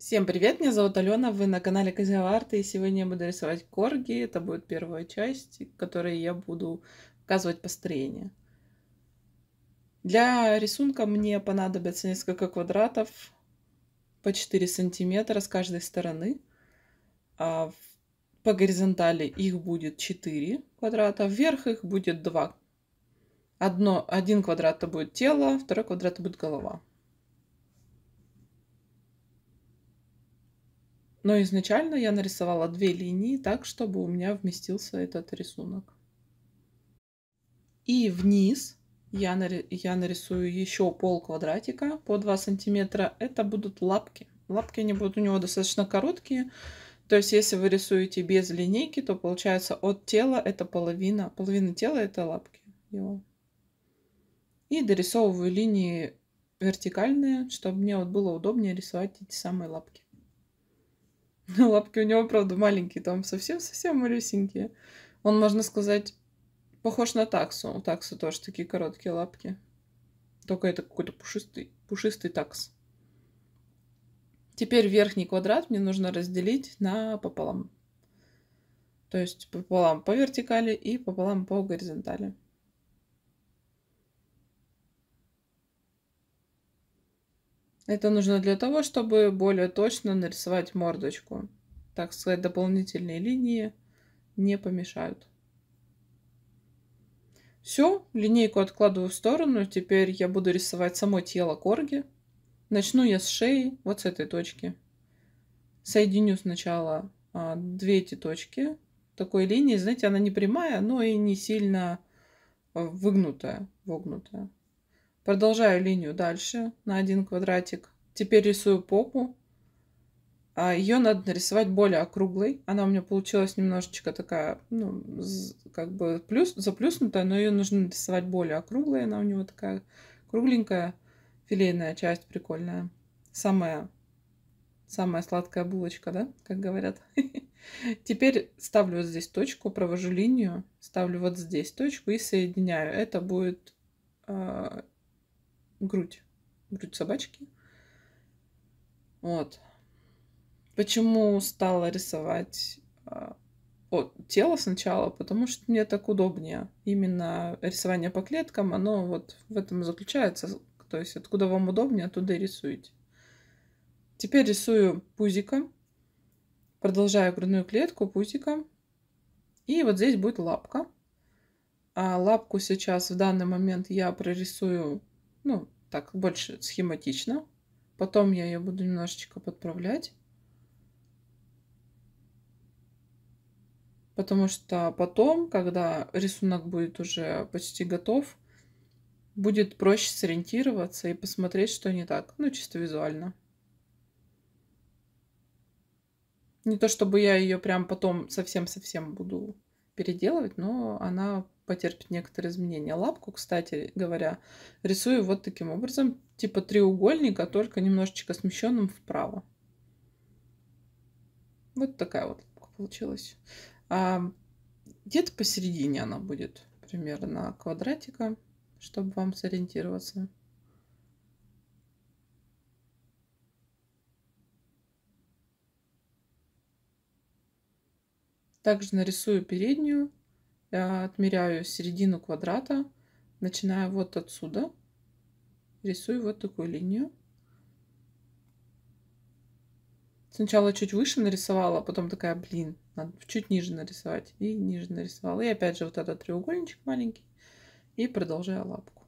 Всем привет, меня зовут Алена, вы на канале Козява и сегодня я буду рисовать корги, это будет первая часть, в которой я буду показывать построение. Для рисунка мне понадобится несколько квадратов по 4 сантиметра с каждой стороны. А по горизонтали их будет 4 квадрата, вверх их будет 2. Одно, один квадрат это будет тело, второй квадрат это будет голова. Но изначально я нарисовала две линии так, чтобы у меня вместился этот рисунок. И вниз я, нари я нарисую еще пол квадратика по 2 сантиметра. Это будут лапки. Лапки они будут у него достаточно короткие. То есть, если вы рисуете без линейки, то получается от тела это половина. Половина тела это лапки его. И дорисовываю линии вертикальные, чтобы мне вот было удобнее рисовать эти самые лапки. Лапки у него, правда, маленькие, там совсем-совсем малюсенькие. Он, можно сказать, похож на таксу. У таксы тоже такие короткие лапки. Только это какой-то пушистый, пушистый такс. Теперь верхний квадрат мне нужно разделить на пополам. То есть пополам по вертикали и пополам по горизонтали. Это нужно для того, чтобы более точно нарисовать мордочку. Так сказать, дополнительные линии не помешают. Все, линейку откладываю в сторону. Теперь я буду рисовать само тело корги. Начну я с шеи, вот с этой точки. Соединю сначала а, две эти точки такой линии. Знаете, она не прямая, но и не сильно а, выгнутая, вогнутая. Продолжаю линию дальше на один квадратик. Теперь рисую попу. А ее надо нарисовать более округлой. Она у меня получилась немножечко такая, ну, как бы плюс, заплюснутая, но ее нужно нарисовать более округлой. Она у него такая кругленькая, филейная часть прикольная. Самая, самая сладкая булочка, да, как говорят. Теперь ставлю вот здесь точку, провожу линию, ставлю вот здесь точку и соединяю. Это будет а, грудь, грудь собачки. Вот. Почему стала рисовать а, от тела сначала, потому что мне так удобнее. Именно рисование по клеткам, оно вот в этом и заключается. То есть откуда вам удобнее, оттуда и рисуете. Теперь рисую пузиком. Продолжаю грудную клетку пузиком. И вот здесь будет лапка. А лапку сейчас в данный момент я прорисую ну, так, больше схематично. Потом я ее буду немножечко подправлять. Потому что потом, когда рисунок будет уже почти готов, будет проще сориентироваться и посмотреть, что не так. Ну, чисто визуально. Не то чтобы я ее прям потом совсем-совсем буду переделывать, но она потерпит некоторые изменения. Лапку, кстати говоря, рисую вот таким образом, типа треугольника, только немножечко смещенным вправо. Вот такая вот лапка получилась. А где-то посередине она будет, примерно квадратика, чтобы вам сориентироваться. Также нарисую переднюю, э, отмеряю середину квадрата, начиная вот отсюда, рисую вот такую линию. Сначала чуть выше нарисовала, а потом такая, блин, надо чуть ниже нарисовать. И ниже нарисовала. И опять же вот этот треугольничек маленький. И продолжаю лапку.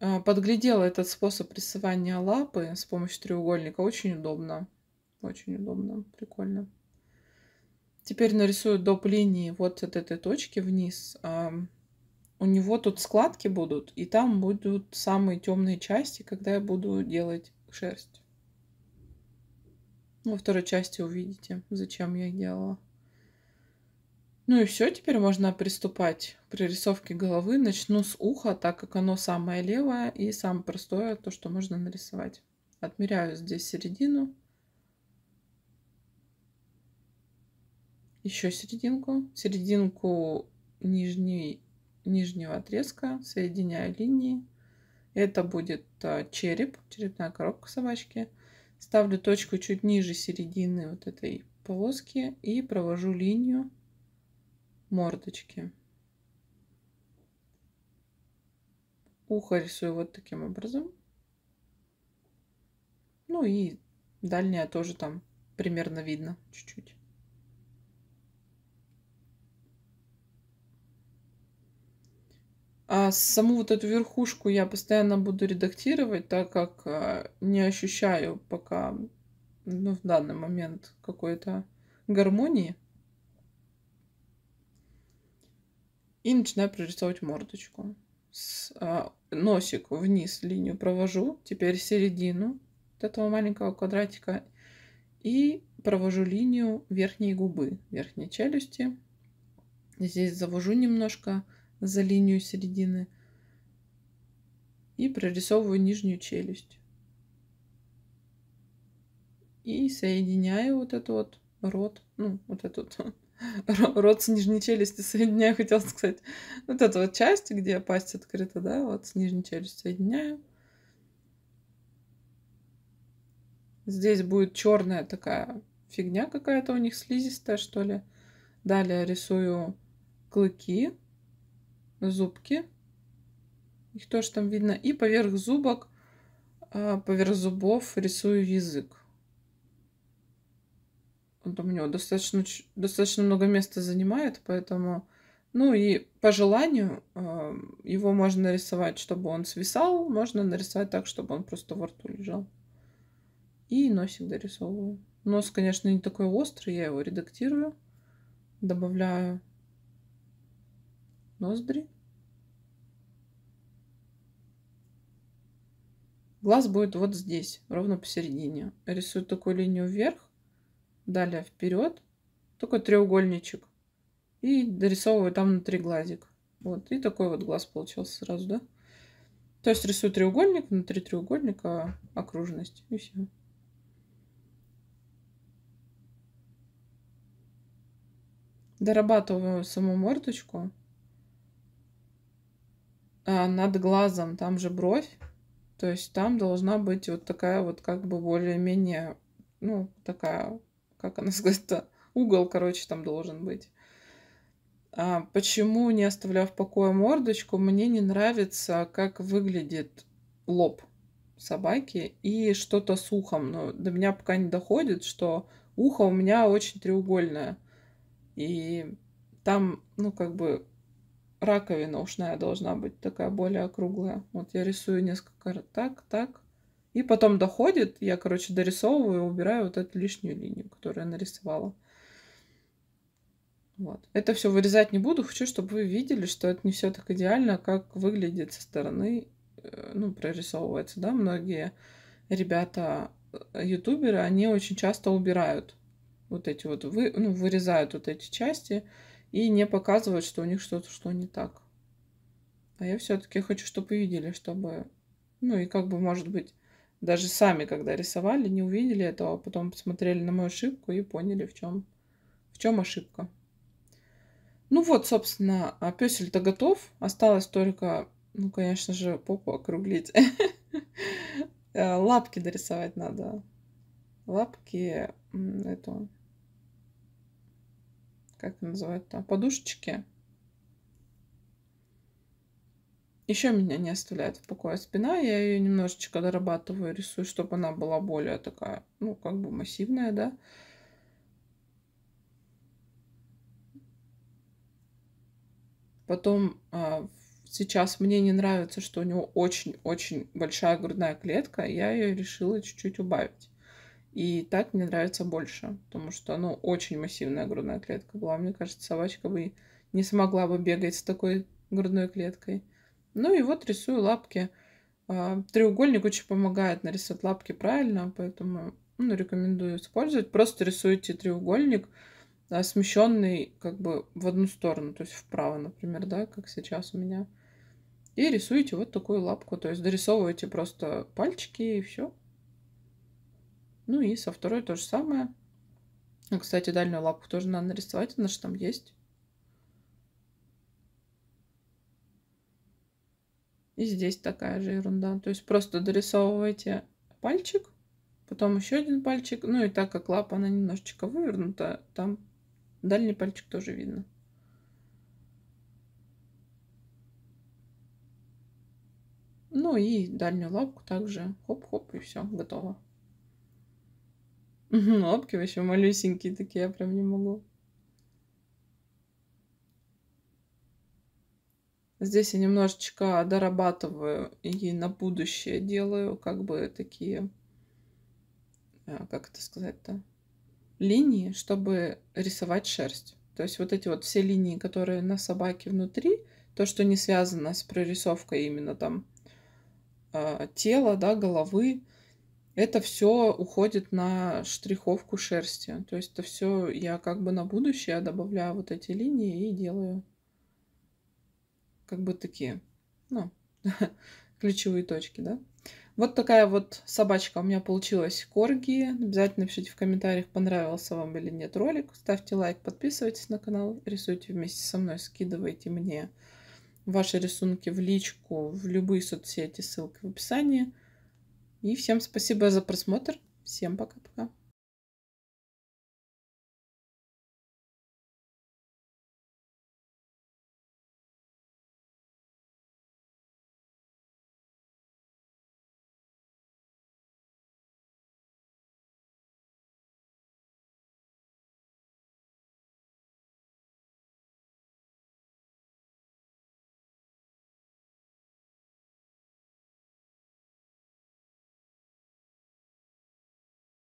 Э, подглядела этот способ рисования лапы с помощью треугольника. Очень удобно. Очень удобно, прикольно. Теперь нарисую доп. линии вот от этой точки вниз. У него тут складки будут, и там будут самые темные части, когда я буду делать шерсть. Во второй части увидите, зачем я делала. Ну и все, теперь можно приступать к прорисовке головы. Начну с уха, так как оно самое левое и самое простое, то, что можно нарисовать. Отмеряю здесь середину. еще серединку, серединку нижней, нижнего отрезка, соединяю линии. Это будет э, череп, черепная коробка собачки. Ставлю точку чуть ниже середины вот этой полоски и провожу линию мордочки. Ухо рисую вот таким образом. Ну и дальняя тоже там примерно видно чуть-чуть. А саму вот эту верхушку я постоянно буду редактировать, так как а, не ощущаю пока ну, в данный момент какой-то гармонии. И начинаю прорисовывать мордочку. С, а, носик вниз линию провожу, теперь середину вот этого маленького квадратика и провожу линию верхней губы, верхней челюсти. Здесь завожу немножко за линию середины и прорисовываю нижнюю челюсть. И соединяю вот этот вот рот, ну, вот этот рот с нижней челюсти соединяю, хотел сказать. Вот эту вот часть, где пасть открыта, да, вот с нижней челюстью соединяю. Здесь будет черная такая фигня какая-то у них слизистая, что ли. Далее рисую клыки зубки. Их тоже там видно. И поверх зубок, а, поверх зубов рисую язык. Он там у него достаточно, достаточно много места занимает, поэтому... Ну и по желанию а, его можно нарисовать, чтобы он свисал, можно нарисовать так, чтобы он просто во рту лежал. И носик дорисовываю. Нос, конечно, не такой острый, я его редактирую, добавляю ноздри. Глаз будет вот здесь, ровно посередине. Рисую такую линию вверх, далее вперед, такой треугольничек. И дорисовываю там внутри глазик. Вот, и такой вот глаз получился сразу, да? То есть рисую треугольник, внутри треугольника окружность, и все. Дорабатываю саму мордочку. А, над глазом, там же бровь. То есть там должна быть вот такая вот как бы более-менее, ну, такая, как она сказать-то, угол, короче, там должен быть. А почему, не оставляв в покое мордочку, мне не нравится, как выглядит лоб собаки и что-то с ухом. Но ну, до меня пока не доходит, что ухо у меня очень треугольное. И там, ну, как бы раковина ушная должна быть такая более округлая. Вот я рисую несколько так, так. И потом доходит, я, короче, дорисовываю, убираю вот эту лишнюю линию, которую я нарисовала. Вот. Это все вырезать не буду. Хочу, чтобы вы видели, что это не все так идеально, как выглядит со стороны, э, ну, прорисовывается, да, многие ребята, э, ютуберы, они очень часто убирают вот эти вот, вы, ну, вырезают вот эти части, и не показывают, что у них что-то что не так. А я все-таки хочу, чтобы видели, чтобы, ну и как бы, может быть, даже сами, когда рисовали, не увидели этого, а потом посмотрели на мою ошибку и поняли, в чем, в чем ошибка. Ну вот, собственно, а песель-то готов. Осталось только, ну, конечно же, попу округлить. Э, лапки дорисовать надо. Лапки это как называют там подушечки. Еще меня не оставляет в покое спина. Я ее немножечко дорабатываю, рисую, чтобы она была более такая, ну, как бы массивная, да. Потом а, сейчас мне не нравится, что у него очень-очень большая грудная клетка. Я ее решила чуть-чуть убавить. И так мне нравится больше, потому что, ну, очень массивная грудная клетка была. Мне кажется, собачка бы не смогла бы бегать с такой грудной клеткой. Ну и вот рисую лапки. А, треугольник очень помогает нарисовать лапки правильно, поэтому ну, рекомендую использовать. Просто рисуйте треугольник, а, смещенный как бы в одну сторону, то есть вправо, например, да, как сейчас у меня. И рисуете вот такую лапку, то есть дорисовываете просто пальчики и все. Ну и со второй то же самое. Ну, кстати, дальнюю лапку тоже надо нарисовать, она же там есть. И здесь такая же ерунда. То есть просто дорисовываете пальчик, потом еще один пальчик. Ну и так как лапа, она немножечко вывернута, там дальний пальчик тоже видно. Ну и дальнюю лапку также. Хоп-хоп, и все, готово. Лапки вообще малюсенькие такие, я прям не могу. Здесь я немножечко дорабатываю и на будущее делаю как бы такие, а, как это сказать-то, линии, чтобы рисовать шерсть. То есть вот эти вот все линии, которые на собаке внутри, то, что не связано с прорисовкой именно там а, тела, да, головы, это все уходит на штриховку шерсти. То есть это все я как бы на будущее добавляю вот эти линии и делаю как бы такие, ну, ключевые точки, да. Вот такая вот собачка у меня получилась корги. Обязательно пишите в комментариях, понравился вам или нет ролик. Ставьте лайк, подписывайтесь на канал, рисуйте вместе со мной, скидывайте мне ваши рисунки в личку, в любые соцсети, ссылки в описании. И всем спасибо за просмотр. Всем пока-пока.